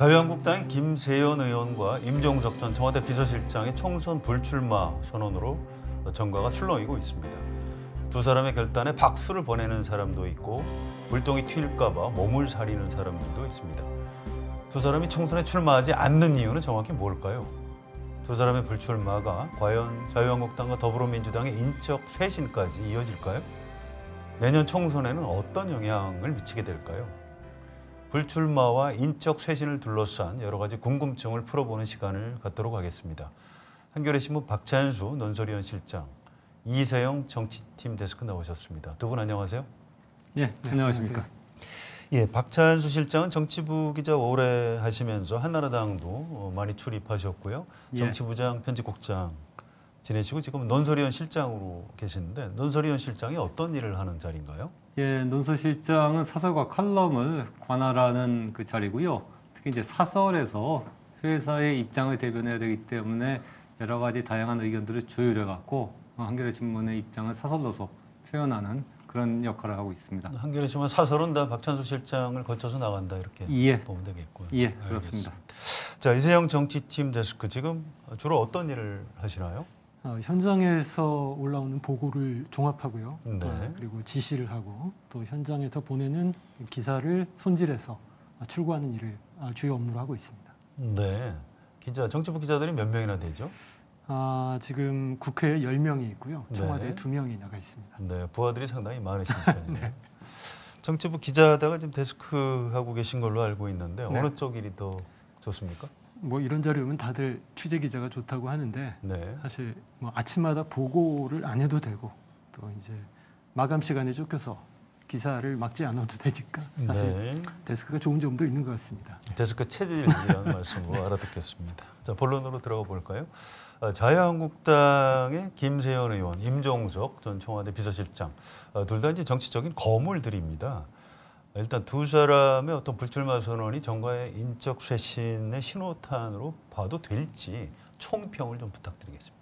자유한국당의 김세연 의원과 임종석 전 청와대 비서실장의 총선 불출마 선언으로 전과가 출렁이고 있습니다. 두 사람의 결단에 박수를 보내는 사람도 있고 물똥이 튈까봐 몸을 사리는 사람들도 있습니다. 두 사람이 총선에 출마하지 않는 이유는 정확히 뭘까요? 두 사람의 불출마가 과연 자유한국당과 더불어민주당의 인적 쇄신까지 이어질까요? 내년 총선에는 어떤 영향을 미치게 될까요? 불출마와 인적 쇄신을 둘러싼 여러 가지 궁금증을 풀어보는 시간을 갖도록 하겠습니다. 한겨레 신문 박찬수 논설위원 실장, 이세영 정치팀 데스크 나오셨습니다. 두 분 안녕하세요. 네, 안녕하십니까. 예, 박찬수 실장은 정치부 기자 오래 하시면서 한나라당도 어, 많이 출입하셨고요. 예. 정치부장 편집국장 지내시고 지금 논설위원 실장으로 계시는데 논설위원 실장이 어떤 일을 하는 자리인가요? 예, 논설실장은 사설과 칼럼을 관할하는 그 자리고요. 특히 이제 사설에서 회사의 입장을 대변해야 되기 때문에 여러 가지 다양한 의견들을 조율해 갖고 어, 한겨레 신문의 입장을 사설로서 표현하는 그런 역할을 하고 있습니다. 네, 한겨레 신문 사설은 다 박찬수 실장을 거쳐서 나간다 이렇게 예. 보면 되겠고요. 예, 알겠습니다. 그렇습니다. 자 이재영 정치팀 데스크 지금 주로 어떤 일을 하시나요? 어, 현장에서 올라오는 보고를 종합하고요. 음, 네. 어, 그리고 지시를 하고 또 현장에서 보내는 기사를 손질해서 출고하는 일을 아, 주요 업무로 하고 있습니다. 네. 기자, 정치부 기자들이 몇 명이나 되죠? 아, 지금 국회에 10명이 있고요. 청와대에 네. 2명이 나가 있습니다. 네. 부하들이 상당히 많으시니요 네. 정치부 기자다가 지금 데스크 하고 계신 걸로 알고 있는데 네. 어느 쪽이더 좋습니까? 뭐 이런 자료 오면 다들 취재 기자가 좋다고 하는데 네. 사실 뭐 아침마다 보고를 안 해도 되고 또 이제 마감 시간에 쫓겨서 기사를 막지 않아도 되니까 사실 네. 데스크가 좋은 점도 있는 것 같습니다. 데스크 체질이라는 말씀으로 네. 알아듣겠습니다. 자 본론으로 들어가 볼까요? 어, 자유한국당의 김세현 의원, 임종석 전 청와대 비서실장 어, 둘다 이제 정치적인 거물들입니다. 일단 두 사람의 어떤 불출마 선언이 정가의 인적 쇄신의 신호탄으로 봐도 될지 총평을 좀 부탁드리겠습니다.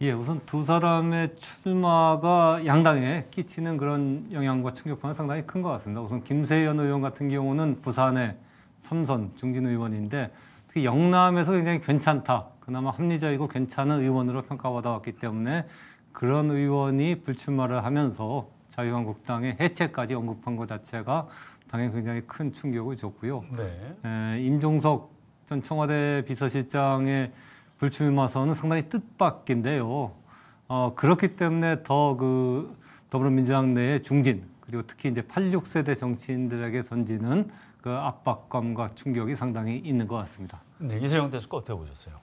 예, 우선 두 사람의 출마가 양당에 끼치는 그런 영향과 충격파는 상당히 큰 것 같습니다. 우선 김세연 의원 같은 경우는 부산의 삼선 중진 의원인데 특히 영남에서 굉장히 괜찮다, 그나마 합리적이고 괜찮은 의원으로 평가받아왔기 때문에 그런 의원이 불출마를 하면서 자유한국당의 해체까지 언급한 것 자체가 당연히 굉장히 큰 충격을 줬고요. 네. 에, 임종석 전 청와대 비서실장의 불출마선은 상당히 뜻밖인데요. 어, 그렇기 때문에 더 그 더불어민주당 내의 중진 그리고 특히 이제 86세대 정치인들에게 던지는 그 압박감과 충격이 상당히 있는 것 같습니다. 네, 이세영 대수 어떻게 보셨어요?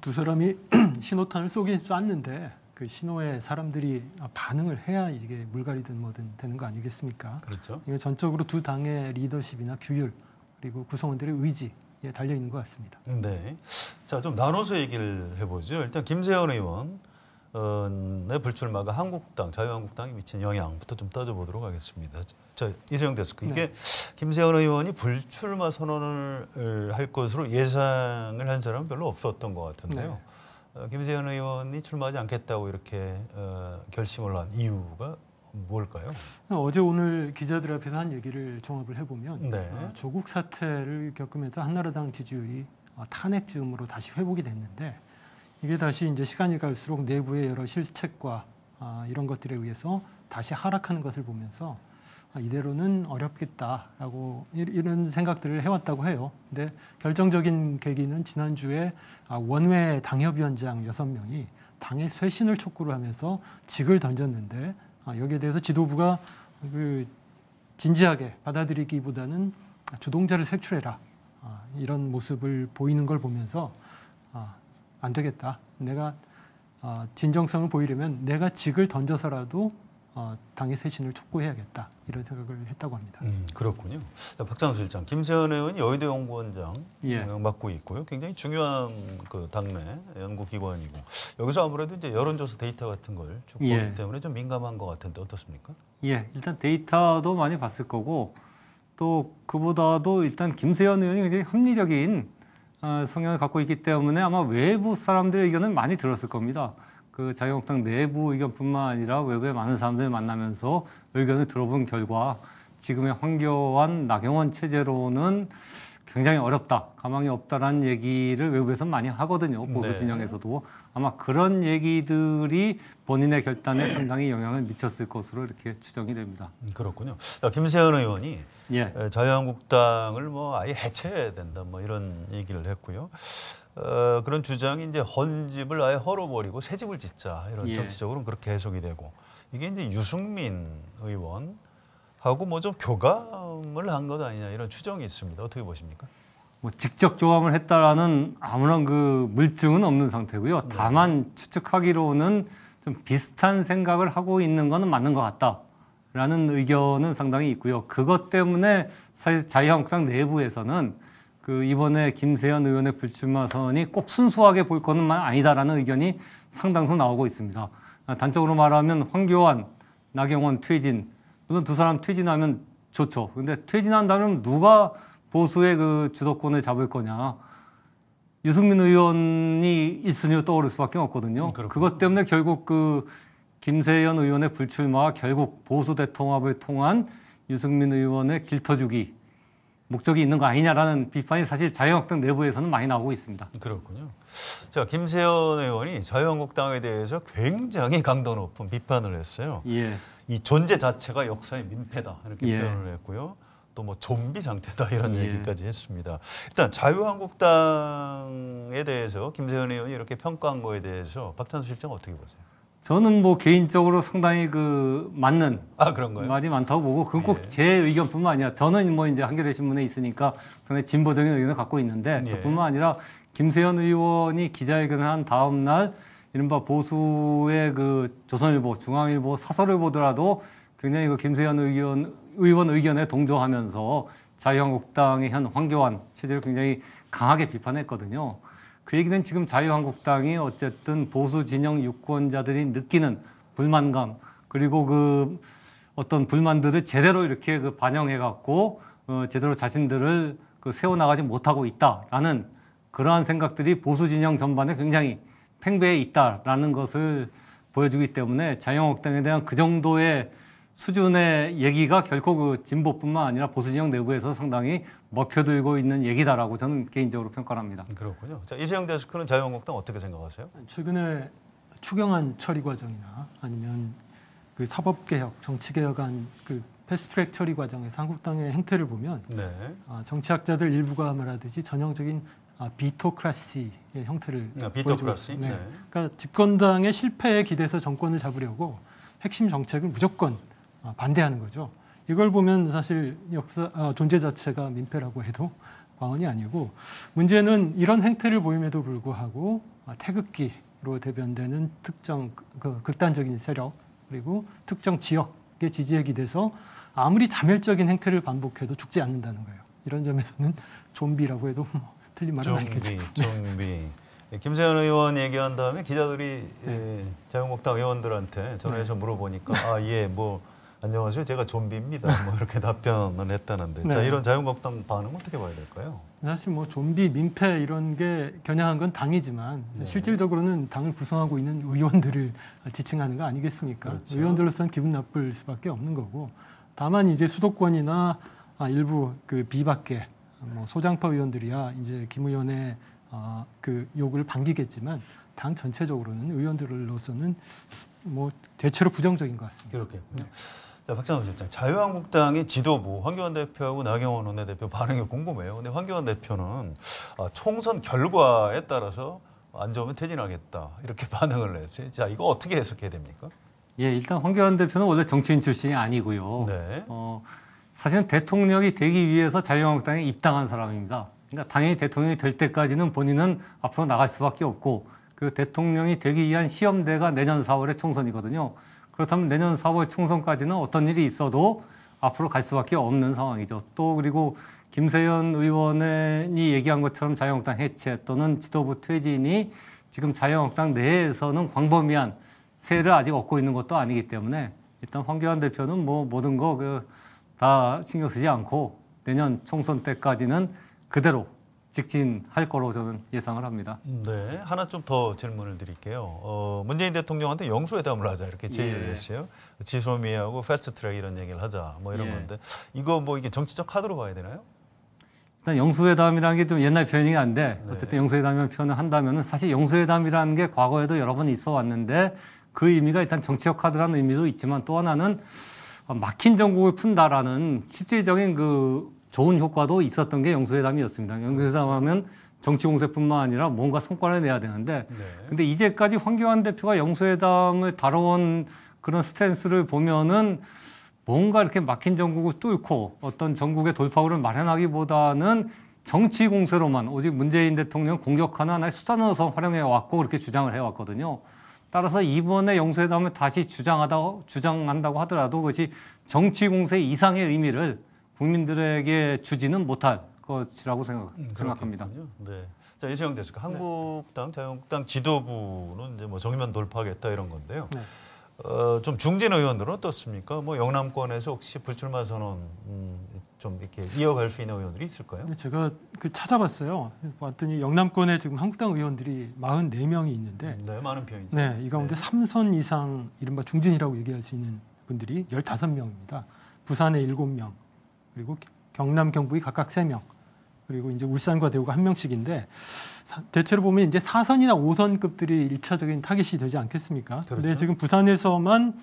두 사람이 신호탄을 쏘긴 쐈는데 그 신호에 사람들이 반응을 해야 이게 물갈이든 뭐든 되는 거 아니겠습니까? 그렇죠. 이거 전적으로 두 당의 리더십이나 규율 그리고 구성원들의 의지에 달려 있는 것 같습니다. 네. 자, 좀 나눠서 얘기를 해보죠. 일단 김재현 의원의 어, 네, 불출마가 한국당, 자유한국당이 미친 영향부터 좀 따져보도록 하겠습니다. 자, 이재영 데스크. 이게 네. 김재현 의원이 불출마 선언을 할 것으로 예상을 한 사람은 별로 없었던 것 같은데요. 네. 어, 김재현 의원이 출마하지 않겠다고 이렇게 어, 결심을 한 이유가 뭘까요? 어제 오늘 기자들 앞에서 한 얘기를 종합을 해보면 네. 어, 조국 사태를 겪으면서 한나라당 지지율이 어, 탄핵 즈음으로 다시 회복이 됐는데 이게 다시 이제 시간이 갈수록 내부의 여러 실책과 아, 이런 것들에 의해서 다시 하락하는 것을 보면서 아, 이대로는 어렵겠다라고 이런 생각들을 해왔다고 해요. 근데 결정적인 계기는 지난주에 아, 원외 당협위원장 6명이 당의 쇄신을 촉구를 하면서 직을 던졌는데 아, 여기에 대해서 지도부가 그 진지하게 받아들이기보다는 주동자를 색출해라 이런 모습을 보이는 걸 보면서 안 되겠다. 내가 진정성을 보이려면 내가 직을 던져서라도 어, 당의 쇄신을 촉구해야겠다 이런 생각을 했다고 합니다. 음, 그렇군요. 박장수 실장, 김세현 의원이 여의도 연구원장 예. 음, 맡고 있고요. 굉장히 중요한 그 당내 연구기관이고 여기서 아무래도 이제 여론조사 데이터 같은 걸 촉구하기 예. 때문에 좀 민감한 것 같은데 어떻습니까? 예, 일단 데이터도 많이 봤을 거고 또 그보다도 일단 김세현 의원이 굉장히 합리적인 어, 성향을 갖고 있기 때문에 아마 외부 사람들의 의견을 많이 들었을 겁니다. 그 자유한국당 내부 의견뿐만 아니라 외부의 많은 사람들 만나면서 의견을 들어본 결과 지금의 황교안 나경원 체제로는 굉장히 어렵다, 가망이 없다라는 얘기를 외국에서 많이 하거든요. 네. 보수 진영에서도 아마 그런 얘기들이 본인의 결단에 상당히 영향을 미쳤을 것으로 이렇게 추정이 됩니다. 음, 그렇군요. 김세현 의원이 예. 어, 자유한국당을 뭐 아예 해체해야 된다 뭐 이런 얘기를 했고요. 어, 그런 주장이 이제 헌 집을 아예 헐어버리고 새 집을 짓자 이런 예. 정치적으로는 그렇게 해석이 되고 이게 이제 유승민 의원 하고 뭐 좀 교감을 한 것 아니냐 이런 추정이 있습니다. 어떻게 보십니까? 뭐 직접 교감을 했다라는 아무런 그 물증은 없는 상태고요. 네. 다만 추측하기로는 좀 비슷한 생각을 하고 있는 거 맞는 것 같다라는 의견은 상당히 있고요. 그것 때문에 사실 자유한국당 내부에서는 그 이번에 김세현 의원의 불출마 선이 꼭 순수하게 볼 거는 아니다라는 의견이 상당수 나오고 있습니다. 단적으로 말하면 황교안, 나경원, 퇴진 물론 두 사람 퇴진하면 좋죠. 근데 퇴진한다면 누가 보수의 그 주도권을 잡을 거냐. 유승민 의원이 있으니 떠오를 수밖에 없거든요. 음, 그렇군요. 그것 때문에 결국 그 김세연 의원의 불출마와 결국 보수 대통합을 통한 유승민 의원의 길터주기 목적이 있는 거 아니냐라는 비판이 사실 자유한국당 내부에서는 많이 나오고 있습니다. 그렇군요. 자 김세연 의원이 자유한국당에 대해서 굉장히 강도 높은 비판을 했어요. 예. 이 존재 자체가 역사의 민폐다 이렇게 예. 표현을 했고요. 또 뭐 좀비 상태다 이런 예. 얘기까지 했습니다. 일단 자유한국당에 대해서 김세현 의원이 이렇게 평가한 거에 대해서 박찬수 실장 어떻게 보세요? 저는 뭐 개인적으로 상당히 그 맞는 아, 말이 많다고 보고 그건 꼭제 예. 의견뿐만 아니라 저는 뭐 이제 한겨레 신문에 있으니까 상당히 진보적인 의견을 갖고 있는데 예. 저뿐만 아니라 김세현 의원이 기자회견한 다음 날 이른바 보수의 그 조선일보, 중앙일보, 사설을 보더라도 굉장히 그 김세현 의견, 의원 의견에 동조하면서 자유한국당의 현 황교안 체제를 굉장히 강하게 비판했거든요. 그 얘기는 지금 자유한국당이 어쨌든 보수 진영 유권자들이 느끼는 불만감 그리고 그 어떤 불만들을 제대로 이렇게 그 반영해 갖고 어 제대로 자신들을 그 세워 나가지 못하고 있다라는 그러한 생각들이 보수 진영 전반에 굉장히 팽배에 있다라는 것을 보여주기 때문에 자유한국당에 대한 그 정도의 수준의 얘기가 결코 그 진보뿐만 아니라 보수 진영 내부에서 상당히 먹혀들고 있는 얘기다라고 저는 개인적으로 평가합니다. 그렇군요. 자 이재영 데스크는 자유한국당 어떻게 생각하세요? 최근에 추경안 처리 과정이나 아니면 그 사법 개혁, 정치 개혁안 그 패스트트랙 처리 과정에서 한국당의 행태를 보면 네. 아, 정치학자들 일부가 말하듯이 전형적인 아, 비토크라시 형태를 아, 비토크라시. 네. 네. 그러니까 집권당의 실패에 기대서 정권을 잡으려고 핵심 정책을 무조건 어, 반대하는 거죠. 이걸 보면 사실 역사 아, 존재 자체가 민폐라고 해도 과언이 아니고 문제는 이런 행태를 보임에도 불구하고 어, 태극기로 대변되는 특정 그, 그 극단적인 세력 그리고 특정 지역의 지지에 기대서 아무리 자멸적인 행태를 반복해도 죽지 않는다는 거예요. 이런 점에서는 좀비라고 해도 뭐 틀린 말은 아니겠죠. 좀비. 네. 예, 김재현 의원 얘기한 다음에 기자들이 네. 예, 자유한국당 의원들한테 전화해서 네. 물어보니까 아예뭐 안녕하세요 제가 좀비입니다 뭐 이렇게 답변을 했다는데 네. 자 이런 자유한국당 반응 어떻게 봐야 될까요? 사실 뭐 좀비 민폐 이런 게 겨냥한 건 당이지만 네. 실질적으로는 당을 구성하고 있는 의원들을 지칭하는 거 아니겠습니까? 그렇죠. 의원들로서는 기분 나쁠 수밖에 없는 거고 다만 이제 수도권이나 아, 일부 그 비박계 뭐 소장파 의원들이야 이제 김 의원의 어, 그 욕을 반기겠지만 당 전체적으로는 의원들로서는 뭐 대체로 부정적인 것 같습니다. 그렇겠 네. 자, 박찬호 실장. 자유한국당의 지도부 황교안 대표하고 나경원 원내대표 반응이 궁금해요. 근데 황교안 대표는 어, 총선 결과에 따라서 안 좋으면 퇴진하겠다 이렇게 반응을 했어요. 자, 이거 어떻게 해석해야 됩니까? 예, 일단 황교안 대표는 원래 정치인 출신이 아니고요. 네. 어, 사실은 대통령이 되기 위해서 자유한국당에 입당한 사람입니다. 그러니까 당연히 대통령이 될 때까지는 본인은 앞으로 나갈 수밖에 없고 그 대통령이 되기 위한 시험대가 내년 4월에 총선이거든요. 그렇다면 내년 4월 총선까지는 어떤 일이 있어도 앞으로 갈 수밖에 없는 상황이죠. 또 그리고 김세현 의원이 얘기한 것처럼 자유한국당 해체 또는 지도부 퇴진이 지금 자유한국당 내에서는 광범위한 세를 아직 얻고 있는 것도 아니기 때문에 일단 황교안 대표는 뭐 모든 거그 다 신경 쓰지 않고 내년 총선 때까지는 그대로 직진할 거로 저는 예상을 합니다. 네, 하나 좀 더 질문을 드릴게요. 어, 문재인 대통령한테 영수회담을 하자 이렇게 제의를 예. 했어요. 지소미하고 패스트트랙 이런 얘기를 하자 뭐 이런 예. 건데 이거 뭐 이게 정치적 카드로 봐야 되나요? 일단 영수회담이라는 게 좀 옛날 표현이 안돼 네. 어쨌든 영수회담이라는 표현을 한다면 사실 영수회담이라는 게 과거에도 여러 번 있어 왔는데 그 의미가 일단 정치적 카드라는 의미도 있지만 또 하나는 아, 막힌 전국을 푼다라는 실질적인 그 좋은 효과도 있었던 게 영수회담이었습니다. 영수회담하면 정치 공세뿐만 아니라 뭔가 성과를 내야 되는데 네. 근데 이제까지 황교안 대표가 영수회담을 다뤄온 그런 스탠스를 보면은 뭔가 이렇게 막힌 전국을 뚫고 어떤 전국의 돌파구를 마련하기보다는 정치 공세로만 오직 문재인 대통령 공격하는 하나의 수단으로서 활용해 왔고 그렇게 주장을 해 왔거든요. 따라서 이번에 영수회담을 다시 주장하다 주장한다고 하더라도 그것이 정치 공세 이상의 의미를 국민들에게 주지는 못할 것이라고 생각, 음, 생각합니다. 네. 자 이재영 대표, 한국당 자유한국당 지도부는 이제 뭐 정면 돌파하겠다 이런 건데요. 네. 어, 좀 중진 의원들은 어떻습니까? 뭐 영남권에서 혹시 불출마 선언 음, 좀 이렇게 이어갈 수 있는 의원들이 있을까요? 네, 제가 그 찾아봤어요. 봤더니 영남권에 지금 한국당 의원들이 44명이 있는데 음, 네, 많은 편이죠. 네, 이 가운데 네. 3선 이상 이른바 중진이라고 얘기할 수 있는 분들이 15명입니다. 부산에 7명, 그리고 경남, 경북이 각각 3명, 그리고 이제 울산과 대구가 한 명씩인데 대체로 보면 이제 4선이나 5선급들이 일차적인 타깃이 되지 않겠습니까? 그런데 그렇죠. 지금 부산에서만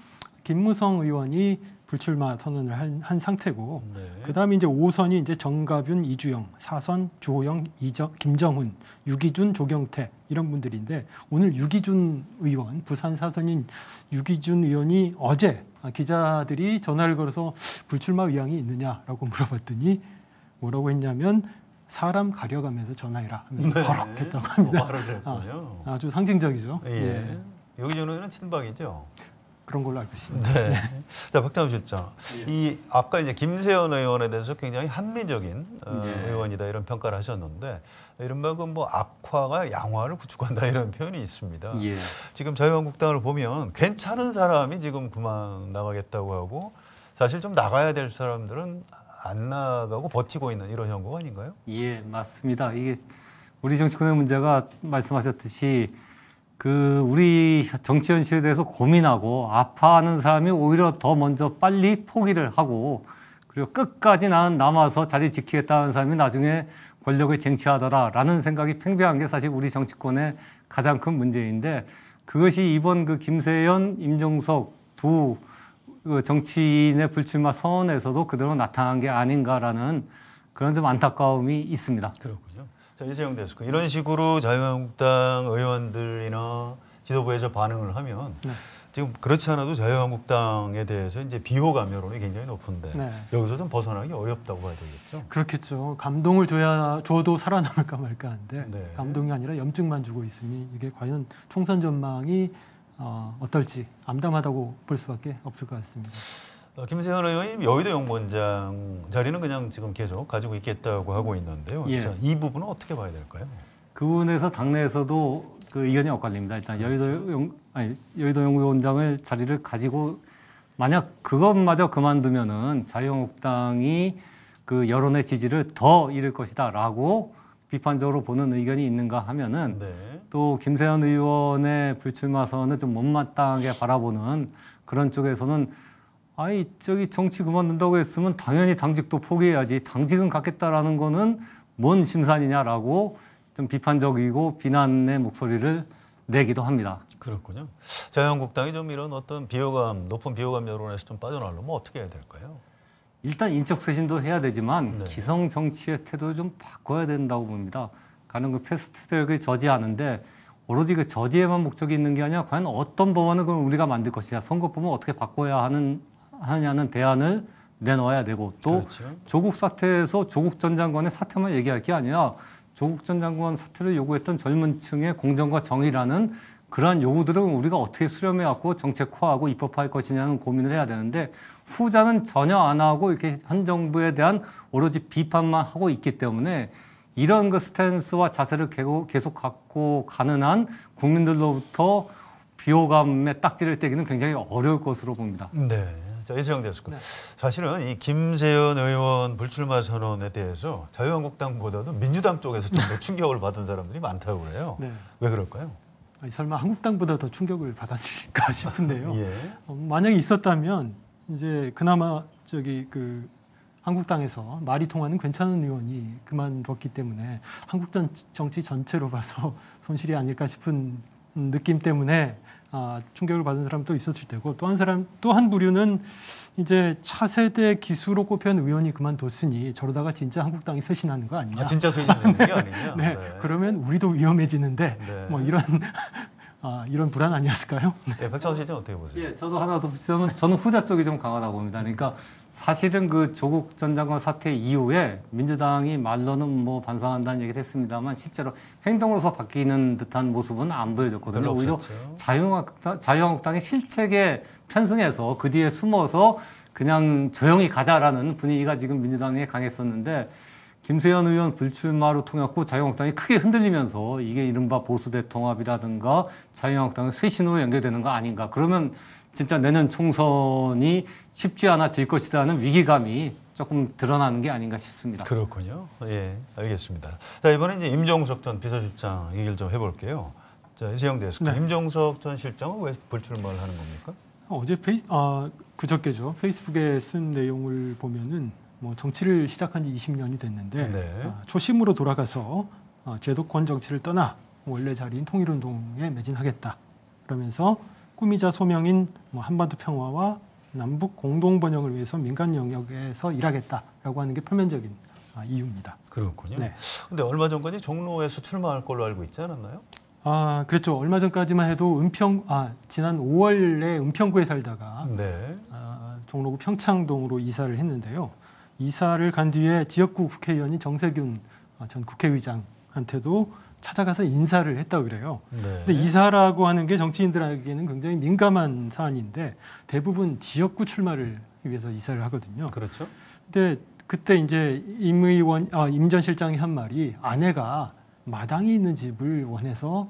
김무성 의원이 불출마 선언을 한, 한 상태고 네. 그다음에 이제 5선이 이제 정가윤, 이주영, 4선 주호영, 이정, 김정훈, 유기준, 조경태 이런 분들인데 오늘 유기준 의원 부산 4선인 유기준 의원이 어제 기자들이 전화를 걸어서 불출마 의향이 있느냐라고 물어봤더니 뭐라고 했냐면 사람 가려가면서 전화해라 하면서 네. 버럭했다고 합니다. 어, 아, 아주 상징적이죠. 예. 예. 여기 전화는 친박이죠. 그런 걸로 알고 있습니다. 네. 네. 자, 박정우 실장. 예. 이 아까 이제 김세현 의원에 대해서 굉장히 합리적인 어, 예. 의원이다 이런 평가를 하셨는데 이른바 그뭐 악화가 양화를 구축한다 이런 표현이 있습니다. 예. 지금 자유한국당을 보면 괜찮은 사람이 지금 그만 나가겠다고 하고 사실 좀 나가야 될 사람들은 안 나가고 버티고 있는 이런 형국 아닌가요? 예, 맞습니다. 이게 우리 정치권의 문제가 말씀하셨듯이 그 우리 정치 현실에 대해서 고민하고 아파하는 사람이 오히려 더 먼저 빨리 포기를 하고 그리고 끝까지 나는 남아서 자리 지키겠다는 사람이 나중에 권력을 쟁취하더라라는 생각이 팽배한 게 사실 우리 정치권의 가장 큰 문제인데 그것이 이번 그 김세연, 임종석 두 그 정치인의 불출마 선언에서도 그대로 나타난 게 아닌가라는 그런 좀 안타까움이 있습니다. 그렇군요. 자, 이재용 데스 이런 식으로 자유한국당 의원들이나 지도부에서 반응을 하면 네. 지금 그렇지 않아도 자유한국당에 대해서 이제 비호감 여론이 굉장히 높은데 네. 여기서 좀 벗어나기 어렵다고 봐야 되겠죠. 그렇겠죠. 감동을 줘야 줘도 살아남을까 말까한데 네. 감동이 아니라 염증만 주고 있으니 이게 과연 총선 전망이 어, 어떨지 암담하다고 볼 수밖에 없을 것 같습니다. 어, 김세현 의원님 여의도 연구원장 자리는 그냥 지금 계속 가지고 있겠다고 하고 있는데요. 예. 자, 이 부분은 어떻게 봐야 될까요? 그 부분에서 당내에서도 그 의견이 엇갈립니다. 일단 여의도 연 아니 여의도 연구원장을 자리를 가지고 만약 그것마저 그만두면은 자유한국당이 그 여론의 지지를 더 잃을 것이다라고 비판적으로 보는 의견이 있는가 하면은 네. 또 김세현 의원의 불출마 선을좀 못마땅하게 바라보는 그런 쪽에서는 아니 저기 정치 그만둔다고 했으면 당연히 당직도 포기해야지 당직은 갖겠다라는 거는 뭔 심산이냐라고 좀 비판적이고 비난의 목소리를 내기도 합니다. 그렇군요. 자유한국당이 좀 이런 어떤 비호감 높은 비호감 여론에서 좀 빠져나려면 뭐 어떻게 해야 될까요? 일단 인적 쇄신도 해야 되지만 네. 기성 정치의 태도 좀 바꿔야 된다고 봅니다. 가는 그 패스트트랙을 저지하는데 오로지 그 저지에만 목적이 있는 게 아니라 과연 어떤 법안을 그럼 우리가 만들 것이냐 선거법은 어떻게 바꿔야 하는 하냐는 대안을 내놓아야 되고 또 그렇죠. 조국 사태에서 조국 전 장관의 사태만 얘기할 게 아니라 조국 전 장관 사퇴를 요구했던 젊은 층의 공정과 정의라는 그러한 요구들은 우리가 어떻게 수렴해 갖고 정책화하고 입법화할 것이냐는 고민을 해야 되는데 후자는 전혀 안 하고 이렇게 현 정부에 대한 오로지 비판만 하고 있기 때문에 이런 그 스탠스와 자세를 계속 갖고 가는 한 국민들로부터 비호감의 딱지를 떼기는 굉장히 어려울 것으로 봅니다. 네. 자, 이재영 대스고 네. 사실은 이 김재현 의원 불출마 선언에 대해서 자유한국당보다도 민주당 쪽에서 좀 더 충격을 받은 사람들이 많다고 그래요. 네. 왜 그럴까요? 아니, 설마 한국당보다 더 충격을 받았을까 싶은데요. 예. 어, 만약에 있었다면 이제 그나마 저기 그 한국당에서 말이 통하는 괜찮은 의원이 그만뒀기 때문에 한국 정치 전체로 봐서 손실이 아닐까 싶은 음, 느낌 때문에 아, 충격을 받은 사람도 있었을 테고 또 한 사람 또 한 부류는 이제 차세대 기수로 꼽히는 의원이 그만뒀으니 저러다가 진짜 한국당이 쇄신하는 거 아니냐? 아, 진짜 쇄신되는 게 아니냐? 네, 네, 그러면 우리도 위험해지는데 네. 뭐 이런 아, 이런 불안 아니었을까요? 네, 백찬 씨는 어떻게 보세요? 예, 저도 하나 더붙이면 저는 후자 쪽이 좀 강하다고 봅니다. 그러니까 사실은 그 조국 전 장관 사태 이후에 민주당이 말로는 뭐 반성한다는 얘기를 했습니다만 실제로 행동으로서 바뀌는 듯한 모습은 안 보여졌거든요. 오히려 자유한국당, 자유한국당의 실책에 편승해서 그 뒤에 숨어서 그냥 조용히 가자라는 분위기가 지금 민주당에 강했었는데 김세현 의원 불출마로 통했고 자유한국당이 크게 흔들리면서 이게 이른바 보수대 통합이라든가 자유한국당의 쇄신으로 연결되는 거 아닌가. 그러면 진짜 내년 총선이 쉽지 않아 질 것이라는 위기감이 조금 드러나는 게 아닌가 싶습니다. 그렇군요. 예, 알겠습니다. 자 이번에 이제 임종석 전 비서실장 얘기를 좀 해볼게요. 자 이세영 데스크, 네. 임종석 전 실장은 왜 불출마를 하는 겁니까? 어제 페이, 아 그저께죠 페이스북에 쓴 내용을 보면은 뭐 정치를 시작한 지 20년이 됐는데 네. 아, 초심으로 돌아가서 아, 제도권 정치를 떠나 원래 자리인 통일운동에 매진하겠다 그러면서 꿈이자 소명인 뭐 한반도 평화와 남북 공동 번영을 위해서 민간 영역에서 일하겠다라고 하는 게 표면적인 아, 이유입니다. 그렇군요. 네. 근데 얼마 전까지 종로에서 출마할 걸로 알고 있지 않았나요? 아, 그렇죠. 얼마 전까지만 해도 은평 아, 지난 5월에 은평구에 살다가 네. 아, 종로구 평창동으로 이사를 했는데요. 이사를 간 뒤에 지역구 국회의원인 정세균 전 국회의장한테도 찾아가서 인사를 했다고 그래요. 네. 근데 이사라고 하는 게 정치인들에게는 굉장히 민감한 사안인데 대부분 지역구 출마를 위해서 이사를 하거든요. 그렇죠. 근데 그때 이제 임 의원 아, 임전 실장이 한 말이 아내가 마당이 있는 집을 원해서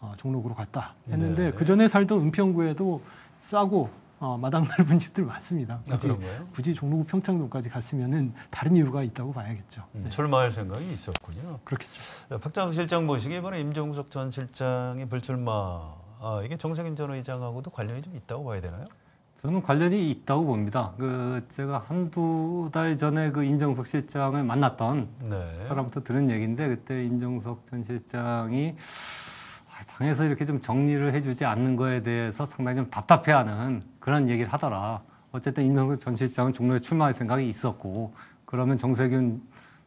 어, 종로구로 갔다 했는데 네. 그 전에 살던 은평구에도 싸고 어, 마당 넓은 집들 많습니다. 굳이, 아, 굳이 종로구 평창동까지 갔으면은 다른 이유가 있다고 봐야겠죠. 음, 네. 출마할 생각이 있었군요. 그렇겠죠. 박장수 실장 보시기 이번에 임종석 전 실장이 불출마 아, 이게 정세균 전 의장하고도 관련이 좀 있다고 봐야 되나요? 저는 관련이 있다고 봅니다. 그 제가 한두 달 전에 그 임정석 실장을 만났던 네. 사람부터 들은 얘기인데 그때 임정석 전 실장이 당에서 이렇게 좀 정리를 해주지 않는 거에 대해서 상당히 좀 답답해하는 그런 얘기를 하더라. 어쨌든 임성근 전 실장은 종로에 출마할 생각이 있었고 그러면 정세균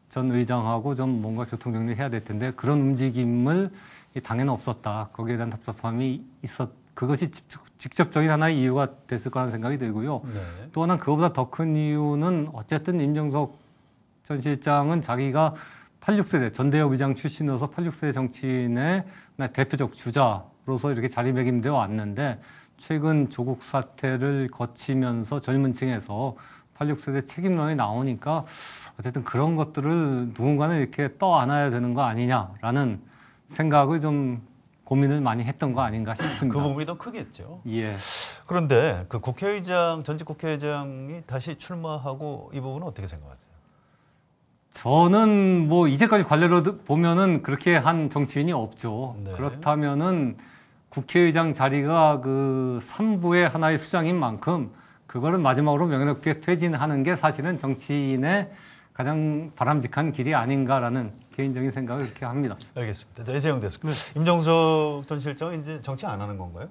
전 의장하고 좀 뭔가 교통정리 해야 될 텐데 그런 움직임을 당에는 없었다. 거기에 대한 답답함이 있었. 그것이 직접, 적인 하나의 이유가 됐을 거라는 생각이 들고요. 네. 또 하나 그보다 더 큰 이유는 어쨌든 임정석전 실장은 자기가 86세대 전대협 의장 출신으로서 86세 정치인의 대표적 주자로서 이렇게 자리매김되어 왔는데 최근 조국 사태를 거치면서 젊은 층에서 86세대 책임론이 나오니까 어쨌든 그런 것들을 누군가는 이렇게 떠안아야 되는 거 아니냐라는 생각을 좀 고민을 많이 했던 거 아닌가 싶습니다. 그 부분이 더 크겠죠. 예. 그런데 그 국회의장 전직 국회의장이 다시 출마하고 이 부분은 어떻게 생각하세요? 저는 뭐 이제까지 관례로 보면은 그렇게 한 정치인이 없죠. 네. 그렇다면은 국회의장 자리가 그 3부의 하나의 수장인 만큼 그거를 마지막으로 명예롭게 퇴진하는 게 사실은 정치인의 가장 바람직한 길이 아닌가라는 개인적인 생각을 이렇게 합니다. 알겠습니다. 이재영 대 네. 임종석 전 실장 이제 정치 안 하는 건가요?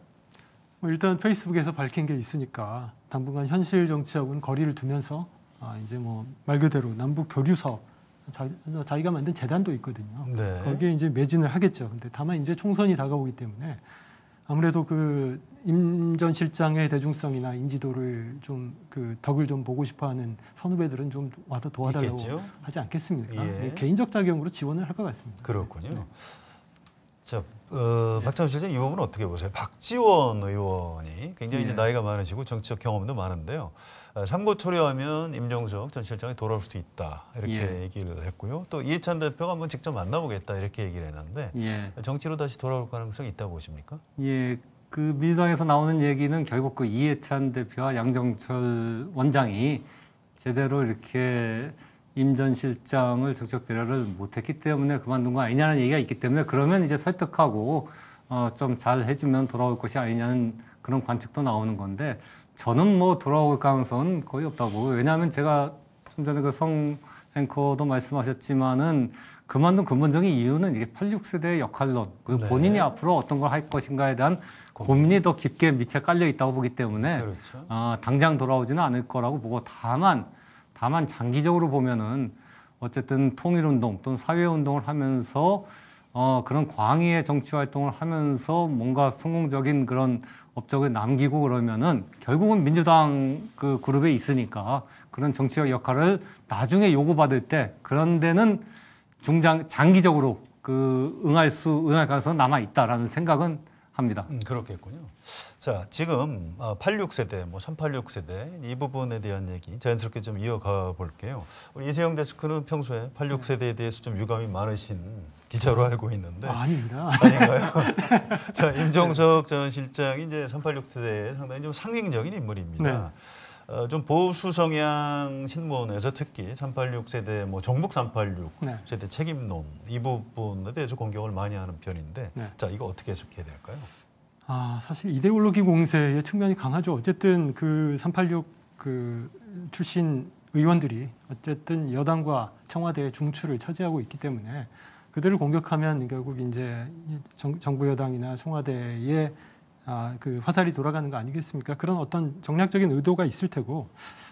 뭐 일단 페이스북에서 밝힌 게 있으니까 당분간 현실 정치하고는 거리를 두면서 아 이제 뭐 말 그대로 남북 교류 사업 자, 기가 만든 재단도 있거든요. 네. 거기에 이제 매진을 하겠죠. 근데 다만 이제 총선이 다가오기 때문에 아무래도 그임전 실장의 대중성이나 인지도를 좀그 덕을 좀 보고 싶어하는 선후배들은 좀 와서 도와달라고 있겠죠? 하지 않겠습니까? 예. 네, 개인적 작용으로 지원을 할 것 같습니다. 그렇군요. 네. 자, 어, 박찬호 실장 이부분 어떻게 보세요? 박지원 의원이 굉장히 예. 이제 나이가 많으시고 정치적 경험도 많은데요. 삼고 어, 처리하면 임종석 전 실장이 돌아올 수도 있다 이렇게 예. 얘기를 했고요. 또 이해찬 대표가 한번 직접 만나보겠다 이렇게 얘기를 했는데 예. 정치로 다시 돌아올 가능성이 있다고 보십니까? 예, 그 민주당에서 나오는 얘기는 결국 그 이해찬 대표와 양정철 원장이 제대로 이렇게 임 전 실장을 직접 배려를 못했기 때문에 그만둔 거 아니냐는 얘기가 있기 때문에 그러면 이제 설득하고 어, 좀잘 해주면 돌아올 것이 아니냐는 그런 관측도 나오는 건데 저는 뭐 돌아올 가능성은 거의 없다고. 왜냐하면 제가 좀 전에 그성 앵커도 말씀하셨지만은 그만둔 근본적인 이유는 이게 86세대의 역할론 그 네. 본인이 앞으로 어떤 걸 할 것인가에 대한 고민이 더 깊게 밑에 깔려 있다고 보기 때문에 그렇죠. 어, 당장 돌아오지는 않을 거라고 보고 다만 다만 장기적으로 보면은 어쨌든 통일운동 또는 사회운동을 하면서 어, 그런 광의의 정치 활동을 하면서 뭔가 성공적인 그런 업적을 남기고 그러면은 결국은 민주당 그 그룹에 있으니까 그런 정치적 역할을 나중에 요구받을 때 그런 데는 중장 장기적으로 그 응할 수 응할 가능성 남아 있다라는 생각은 합니다. 음, 그렇겠군요. 자, 지금 86세대, 어, 뭐 386세대 이 부분에 대한 얘기 자연스럽게 좀 이어가 볼게요. 어, 이세영 데스크는 평소에 86세대에 대해서 좀 유감이 많으신 기자로 알고 있는데 아, 아닙니다. 아닌가요? 자, 임종석 전 실장이 이제 386세대에 상당히 좀 상징적인 인물입니다. 네. 어, 좀 보수 성향 신문에서 특히 386 세대 뭐 종북 386 세대 책임론 이 부분에 대해서 공격을 많이 하는 편인데 네. 자 이거 어떻게 해석해야 될까요? 아 사실 이데올로기 공세의 측면이 강하죠. 어쨌든 그 386그 그 출신 의원들이 어쨌든 여당과 청와대의 중추를 차지하고 있기 때문에 그들을 공격하면 결국 이제 정, 정부 여당이나 청와대의 아, 그 화살이 돌아가는 거 아니겠습니까? 그런 어떤 정략적인 의도가 있을 테고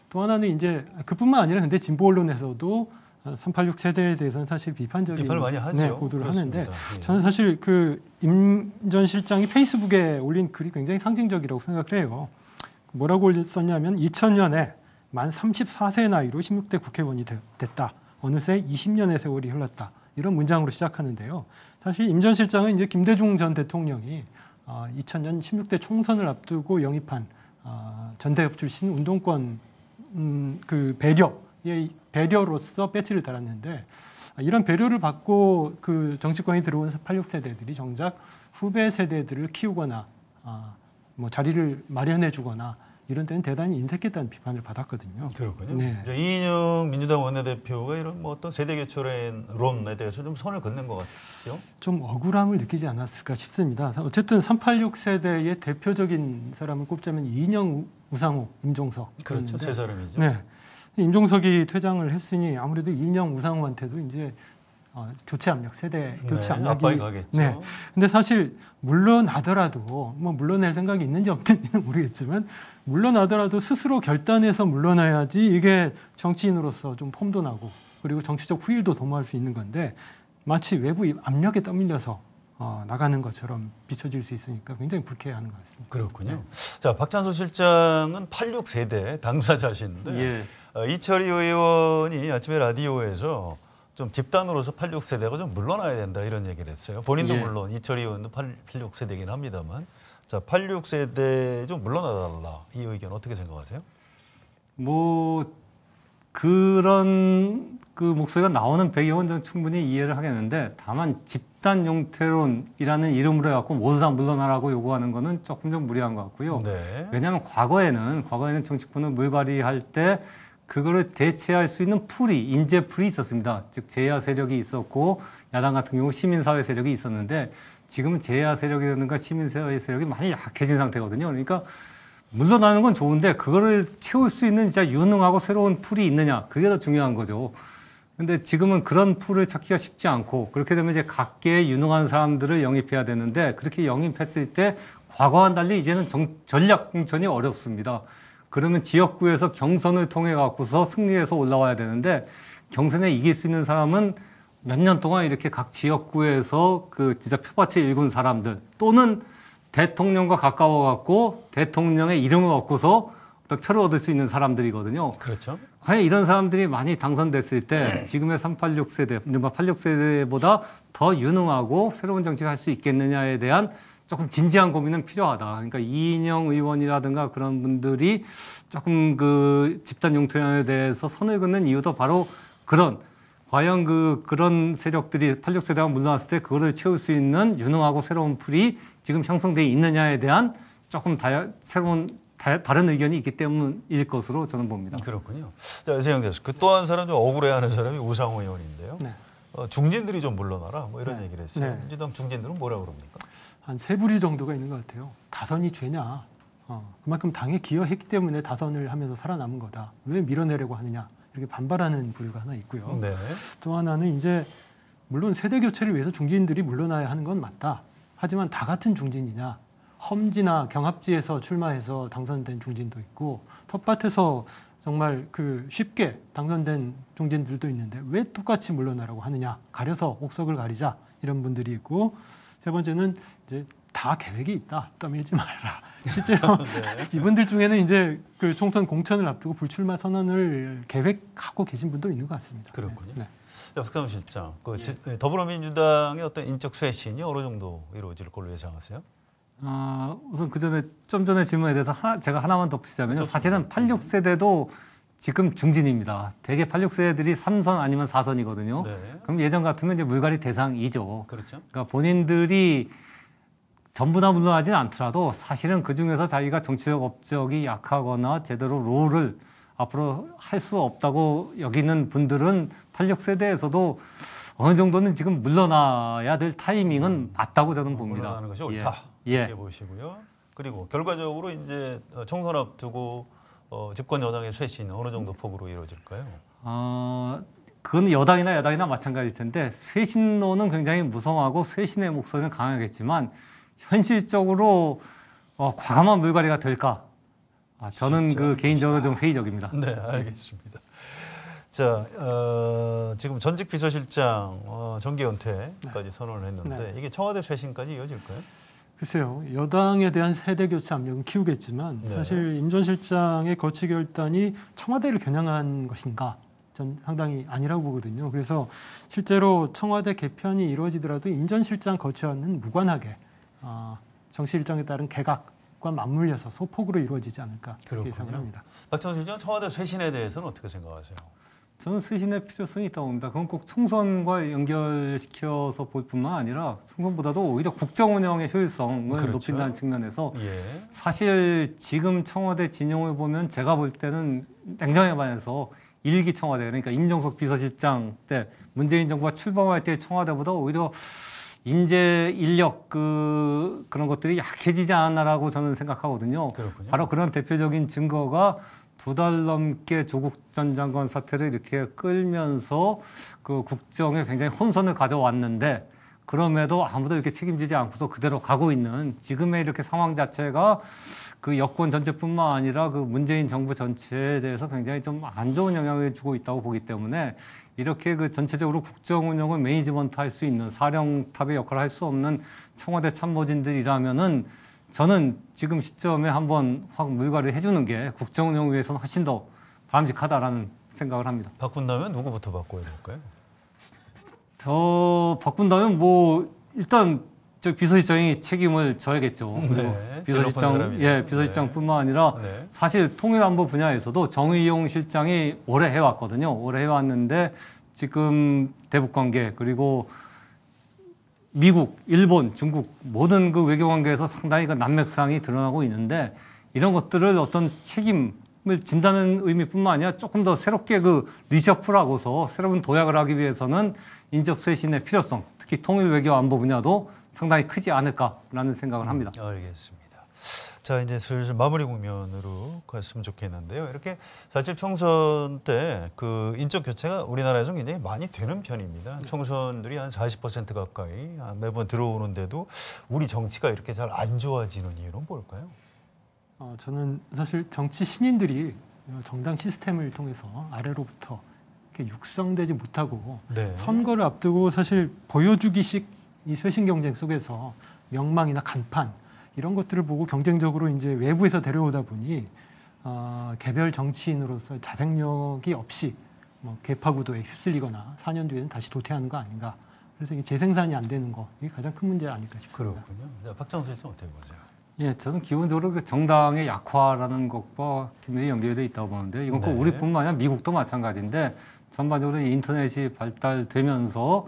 또 하나는 이제 그뿐만 아니라 근데 진보 언론에서도 386 세대에 대해서는 사실 비판적인 비판을 네, 많이 하죠. 네, 보도를 그렇습니다. 하는데 예. 저는 사실 그 임전 실장이 페이스북에 올린 글이 굉장히 상징적이라고 생각을 해요. 뭐라고 올렸었냐면 2000년에 만 34세 나이로 16대 국회의원이 됐다. 어느새 20년의 세월이 흘렀다. 이런 문장으로 시작하는데요. 사실 임 전 실장은 이제 김대중 전 대통령이 어, 2000년 16대 총선을 앞두고 영입한 어, 전대협 출신 운동권 음, 그 배려의 배려로서 배치를 달았는데 이런 배려를 받고 그 정치권이 들어온 86세대들이 정작 후배 세대들을 키우거나 어, 뭐 자리를 마련해 주거나 이런 데는 대단히 인색했다는 비판을 받았거든요. 그렇군요. 네. 이인영 민주당 원내대표가 이런 뭐 어떤 세대 교체론에 대해서 좀 선을 긋는 것같아좀 억울함을 느끼지 않았을까 싶습니다. 어쨌든 386 세대의 대표적인 사람을 꼽자면 이인영, 우상호, 임종석. 그렇죠. 세 사람이죠. 네. 임종석이 퇴장을 했으니 아무래도 이인영, 우상호한테도 이제 어, 교체 압력, 세대 교체 네, 압력이 가겠죠. 네. 근데 사실 물러나더라도 뭐 물러낼 생각이 있는지 없는지는 모르겠지만 물러나더라도 스스로 결단해서 물러나야지 이게 정치인으로서 좀 폼도 나고 그리고 정치적 후일도 도모할 수 있는 건데 마치 외부 압력에 떠밀려서 어, 나가는 것처럼 비춰질 수 있으니까 굉장히 불쾌해하는 것 같습니다. 그렇군요. 네. 자 박찬수 실장은 86세대 당사자신데 예. 어, 이철희 의원이 아침에 라디오에서 좀 집단으로서 86세대가 좀 물러나야 된다 이런 얘기를 했어요. 본인도 예. 물론 이철희 의원도 8 6세대긴 합니다만 자 86세대 좀 물러나달라 이 의견 어떻게 생각하세요? 뭐 그런 그 목소리가 나오는 배경은 저 충분히 이해를 하겠는데 다만 집단 용태론이라는 이름으로 갖고 모두 다 물러나라고 요구하는 거는 조금 좀 무리한 것 같고요. 네. 왜냐하면 과거에는 과거에는 정치권을 물갈이할 때 그거를 대체할 수 있는 풀이 인재 풀이 있었습니다. 즉 제야 세력이 있었고 야당 같은 경우 시민사회 세력이 있었는데 지금은 제야 세력이라든가 시민사회 세력이 많이 약해진 상태거든요. 그러니까 물러나는 건 좋은데 그거를 채울 수 있는 진짜 유능하고 새로운 풀이 있느냐 그게 더 중요한 거죠. 근데 지금은 그런 풀을 찾기가 쉽지 않고 그렇게 되면 이제 각계의 유능한 사람들을 영입해야 되는데 그렇게 영입했을 때 과거와는 달리 이제는 정, 전략 공천이 어렵습니다. 그러면 지역구에서 경선을 통해 갖고서 승리해서 올라와야 되는데 경선에 이길 수 있는 사람은 몇 년 동안 이렇게 각 지역구에서 그 진짜 표밭에 일군 사람들 또는 대통령과 가까워 갖고 대통령의 이름을 얻고서 어떤 표를 얻을 수 있는 사람들이거든요. 그렇죠. 과연 이런 사람들이 많이 당선됐을 때 지금의 386 세대, 86 뭐 세대보다 더 유능하고 새로운 정치를 할 수 있겠느냐에 대한 조금 진지한 고민은 필요하다. 그러니까 이인영 의원이라든가 그런 분들이 조금 그 집단 용토에 대해서 선을 긋는 이유도 바로 그런 과연 그 그런 세력들이 86세대가 물러났을 때 그거를 채울 수 있는 유능하고 새로운 풀이 지금 형성돼 있느냐에 대한 조금 다야, 새로운 다, 다른 의견이 있기 때문일 것으로 저는 봅니다. 그렇군요. 자, 이세영 대표. 그또한 사람 좀 억울해하는 사람이 우상호 의원인데요. 네. 어, 중진들이 좀 물러나라 뭐 이런 네. 얘기를 했어요. 네. 민주당 중진들은 뭐라 그럽니까? 한세 부류 정도가 있는 것 같아요. 다선이 죄냐? 어, 그만큼 당에 기여했기 때문에 다선을 하면서 살아남은 거다. 왜 밀어내려고 하느냐? 이렇게 반발하는 부류가 하나 있고요. 네. 또 하나는 이제 물론 세대 교체를 위해서 중진들이 물러나야 하는 건 맞다. 하지만 다 같은 중진이냐? 험지나 경합지에서 출마해서 당선된 중진도 있고 텃밭에서 정말 그 쉽게 당선된 중진들도 있는데 왜 똑같이 물러나라고 하느냐 가려서 옥석을 가리자 이런 분들이 있고 세 번째는 이제 다 계획이 있다. 떠밀지 말라. 실제로 네. 이분들 중에는 이제 그 총선 공천을 앞두고 불출마 선언을 계획하고 계신 분도 있는 것 같습니다. 그렇군요. 네. 박상훈 실장, 그 예. 예 더불어민주당의 어떤 인적 쇄신이 어느 정도 이루어질 걸로 예상하세요? 어, 우선 그 전에 좀 전에 질문에 대해서 하나, 제가 하나만 덧붙이자면 사실은 86세대도 네. 지금 중진입니다. 대개 86세들이 3선 아니면 4선이거든요. 네. 그럼 예전 같으면 이제 물갈이 대상이죠. 그렇죠. 그러니까 본인들이 전부 다 물러나진 않더라도 사실은 그 중에서 자기가 정치적 업적이 약하거나 제대로 롤을 앞으로 할 수 없다고 여기는 분들은 86세대에서도 어느 정도는 지금 물러나야 될 타이밍은 음. 맞다고 저는 봅니다. 물러나는 것이 옳다. 예. 예. 이렇게 예. 보시고요. 그리고 결과적으로 이제 어, 총선 앞두고 어, 집권 여당의 쇄신 어느 정도 폭으로 이루어질까요? 어, 그건 여당이나 야당이나 마찬가지일 텐데 쇄신론은 굉장히 무성하고 쇄신의 목소리는 강하겠지만 현실적으로 어, 과감한 물갈이가 될까? 아, 저는 그 개인적으로 좀 회의적입니다. 네, 알겠습니다. 자, 어, 지금 전직 비서실장 어, 정계 은퇴까지 네. 선언을 했는데 네. 이게 청와대 쇄신까지 이어질까요? 글쎄요. 여당에 대한 세대 교체 압력은 키우겠지만 네. 사실 임 전 실장의 거치 결단이 청와대를 겨냥한 것인가? 전 상당히 아니라고 보거든요. 그래서 실제로 청와대 개편이 이루어지더라도 임 전 실장 거치와는 무관하게 어, 아, 정치 일정에 따른 개각과 맞물려서 소폭으로 이루어지지 않을까 그렇게 예상을 합니다. 박정 실장 청와대 쇄신에 대해서는 어떻게 생각하세요? 저는 쓰신의 필요성이 있다고 봅니다. 그건 꼭 총선과 연결시켜서 볼 뿐만 아니라 총선보다도 오히려 국정 운영의 효율성을 그렇죠. 높인다는 측면에서 예. 사실 지금 청와대 진영을 보면 제가 볼 때는 냉정에 반해서 일기 청와대 그러니까 임종석 비서실장 때 문재인 정부가 출범할 때 청와대보다 오히려 인재 인력 그 그런 것들이 약해지지 않았나라고 저는 생각하거든요. 그렇군요. 바로 그런 대표적인 증거가 두달 넘게 조국 전 장관 사태를 이렇게 끌면서 그 국정에 굉장히 혼선을 가져왔는데 그럼에도 아무도 이렇게 책임지지 않고서 그대로 가고 있는 지금의 이렇게 상황 자체가 그 여권 전체뿐만 아니라 그 문재인 정부 전체에 대해서 굉장히 좀 안 좋은 영향을 주고 있다고 보기 때문에 이렇게 그 전체적으로 국정 운영을 매니지먼트 할 수 있는 사령탑의 역할을 할 수 없는 청와대 참모진들이라면은 저는 지금 시점에 한번 확 물갈이 해주는 게 국정운영 위해서는 훨씬 더 바람직하다라는 생각을 합니다. 바꾼다면 누구부터 바꿔야 될까요? 저 바꾼다면 뭐 일단 저 비서실장이 책임을 져야겠죠. 네. 비서실장 예 네. 비서실장뿐만 아니라 네. 사실 통일안보 분야에서도 정의용 실장이 오래 해왔거든요. 오래 해왔는데 지금 대북 관계 그리고 미국, 일본, 중국 모든 그 외교 관계에서 상당히 그 난맥상이 드러나고 있는데 이런 것들을 어떤 책임을 진다는 의미뿐만 아니라 조금 더 새롭게 그 리셔프라고서 새로운 도약을 하기 위해서는 인적 쇄신의 필요성, 특히 통일 외교 안보 분야도 상당히 크지 않을까라는 생각을 합니다. 음, 알겠습니다. 자 이제 슬슬 마무리 국면으로 갔으면 좋겠는데요. 이렇게 사실 총선 때 그 인적 교체가 우리나라에서 굉장히 많이 되는 편입니다. 네. 총선들이 한 40% 가까이 매번 들어오는데도 우리 정치가 이렇게 잘 안 좋아지는 이유는 뭘까요? 어, 저는 사실 정치 신인들이 정당 시스템을 통해서 아래로부터 이렇게 육성되지 못하고 네. 선거를 앞두고 사실 보여주기식 이 쇄신 경쟁 속에서 명망이나 간판 이런 것들을 보고 경쟁적으로 이제 외부에서 데려오다 보니 어, 개별 정치인으로서 자생력이 없이 뭐 개파구도에 휩쓸리거나 4년 뒤에는 다시 도태하는 거 아닌가. 그래서 이 재생산이 안 되는 거 이게 가장 큰 문제 아닐까 싶습니다. 그렇군요. 박정수 일정 어떻게 보세요? 예, 저는 기본적으로 그 정당의 약화라는 것과 굉장히 연결돼 있다고 보는데 이건 네. 우리뿐만 아니라 미국도 마찬가지인데 전반적으로 인터넷이 발달되면서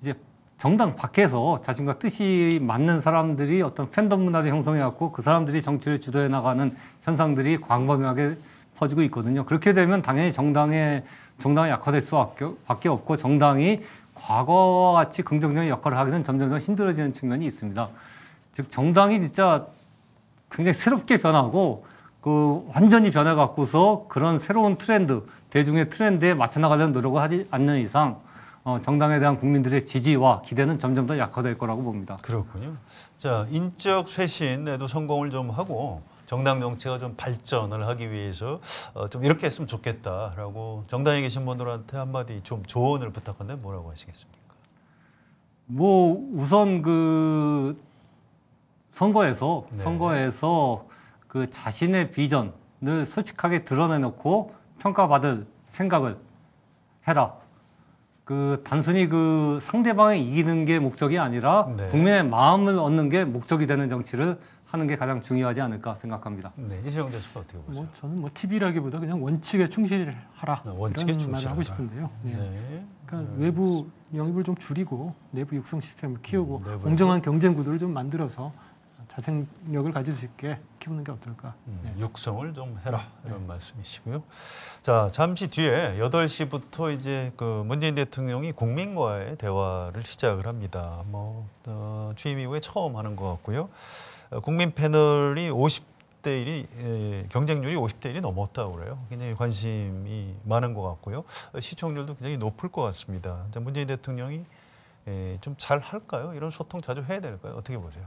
이제 정당 밖에서 자신과 뜻이 맞는 사람들이 어떤 팬덤 문화를 형성해 갖고 그 사람들이 정치를 주도해 나가는 현상들이 광범위하게 퍼지고 있거든요. 그렇게 되면 당연히 정당의 정당이 약화될 수밖에 없고 정당이 과거와 같이 긍정적인 역할을 하기는 점점점 힘들어지는 측면이 있습니다. 즉 정당이 진짜 굉장히 새롭게 변하고 그 완전히 변해 갖고서 그런 새로운 트렌드, 대중의 트렌드에 맞춰 나가려는 노력을 하지 않는 이상 어, 정당에 대한 국민들의 지지와 기대는 점점 더 약화될 거라고 봅니다. 그렇군요. 자, 인적 쇄신에도 성공을 좀 하고 정당 정체가 좀 발전을 하기 위해서 어, 좀 이렇게 했으면 좋겠다라고 정당에 계신 분들한테 한마디 좀 조언을 부탁한데 뭐라고 하시겠습니까? 뭐 우선 그 선거에서 네. 선거에서 그 자신의 비전을 솔직하게 드러내놓고 평가받을 생각을 해라. 그 단순히 그 상대방이 이기는 게 목적이 아니라 네. 국민의 마음을 얻는 게 목적이 되는 정치를 하는 게 가장 중요하지 않을까 생각합니다. 네, 이재용 대표가 어떻게 보세요? 뭐 저는 뭐 팁이라기보다 그냥 원칙에 충실하라 네, 원칙에 이런 을 하고 싶은데요. 네. 네. 그러니까 네. 외부 영입을 좀 줄이고 내부 육성 시스템을 키우고 음, 공정한 경쟁 구도를 좀 만들어서 자생력을 가질 수 있게 키우는 게 어떨까. 음, 네. 육성을 좀 해라 이런 네. 말씀이시고요. 자 잠시 뒤에 8시부터 이제 그 문재인 대통령이 국민과의 대화를 시작을 합니다. 뭐 어, 취임 이후에 처음 하는 것 같고요. 어, 국민 패널이 50대 1이 예, 경쟁률이 50대 1이 넘었다고 그래요. 굉장히 관심이 많은 것 같고요. 어, 시청률도 굉장히 높을 것 같습니다. 문재인 대통령이 예, 좀잘 할까요? 이런 소통 자주 해야 될까요? 어떻게 보세요?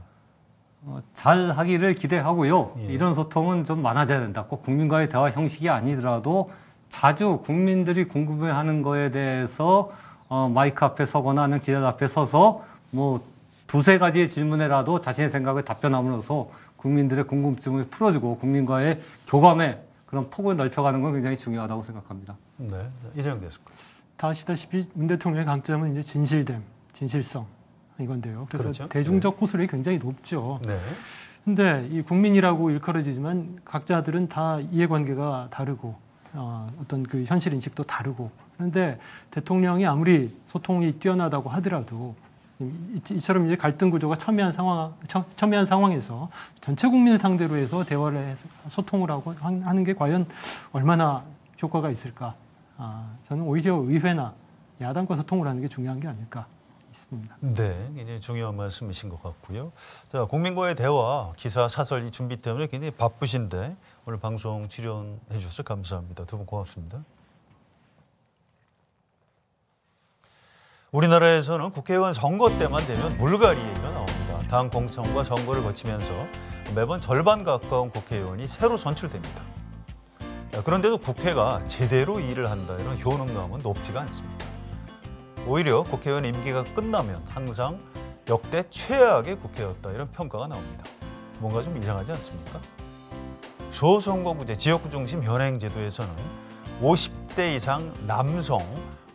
어, 잘 하기를 기대하고요. 예. 이런 소통은 좀 많아져야 된다. 꼭 국민과의 대화 형식이 아니더라도 자주 국민들이 궁금해하는 거에 대해서 어, 마이크 앞에 서거나 하는 기자 앞에 서서 뭐 두세 가지의 질문에라도 자신의 생각을 답변함으로써 국민들의 궁금증을 풀어주고 국민과의 교감의 그런 폭을 넓혀가는 건 굉장히 중요하다고 생각합니다. 네, 네. 이재 대표. 다 아시다시피 문 대통령의 강점은 이제 진실됨, 진실성 이건데요. 그래서 그렇죠? 네. 대중적 네. 호소력이 굉장히 높죠. 네. 근데 이 국민이라고 일컬어지지만 각자들은 다 이해관계가 다르고 어, 어떤 그 현실 인식도 다르고 그런데 대통령이 아무리 소통이 뛰어나다고 하더라도 이처럼 이제 갈등 구조가 첨예한 상황 첨예한 상황에서 전체 국민을 상대로 해서 대화를 해서 소통을 하고 하는 게 과연 얼마나 효과가 있을까? 아, 저는 오히려 의회나 야당과 소통을 하는 게 중요한 게 아닐까 있습니다. 네, 굉장히 중요한 말씀이신 것 같고요. 자, 국민과의 대화, 기사, 사설 이 준비 때문에 굉장히 바쁘신데 오늘 방송 출연해 주셔서 감사합니다. 두 분 고맙습니다. 우리나라에서는 국회의원 선거 때만 되면 물갈이 얘기가 나옵니다. 당 공천과 선거를 거치면서 매번 절반 가까운 국회의원이 새로 선출됩니다. 그런데도 국회가 제대로 일을 한다 이런 효능감은 높지가 않습니다. 오히려 국회의원 임기가 끝나면 항상 역대 최악의 국회였다 이런 평가가 나옵니다. 뭔가 좀 이상하지 않습니까? 소선거구제 지역구 중심 현행 제도에서는 50대 이상 남성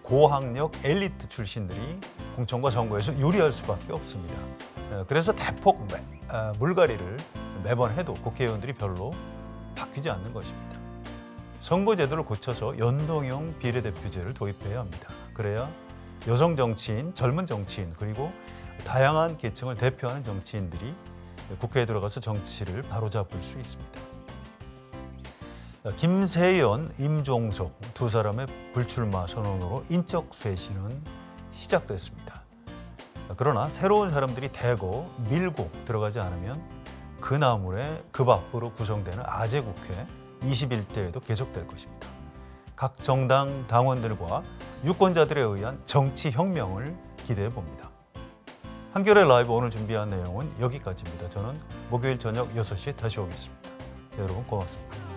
고학력 엘리트 출신들이 공천과 선거에서 유리할 수밖에 없습니다. 어, 그래서 대폭 매, 어, 물갈이를 매번 해도 국회의원들이 별로 바뀌지 않는 것입니다. 선거제도를 고쳐서 연동형 비례대표제를 도입해야 합니다. 그래야 여성 정치인, 젊은 정치인 그리고 다양한 계층을 대표하는 정치인들이 국회에 들어가서 정치를 바로잡을 수 있습니다. 김세연, 임종석 두 사람의 불출마 선언으로 인적 쇄신은 시작됐습니다. 그러나 새로운 사람들이 대거 밀고 들어가지 않으면 그 나물에 그 밥으로 구성되는 아재 국회 21대에도 계속될 것입니다. 각 정당 당원들과 유권자들에 의한 정치 혁명을 기대해 봅니다. 한겨레 라이브 오늘 준비한 내용은 여기까지입니다. 저는 목요일 저녁 6시에 다시 오겠습니다. 여러분 고맙습니다.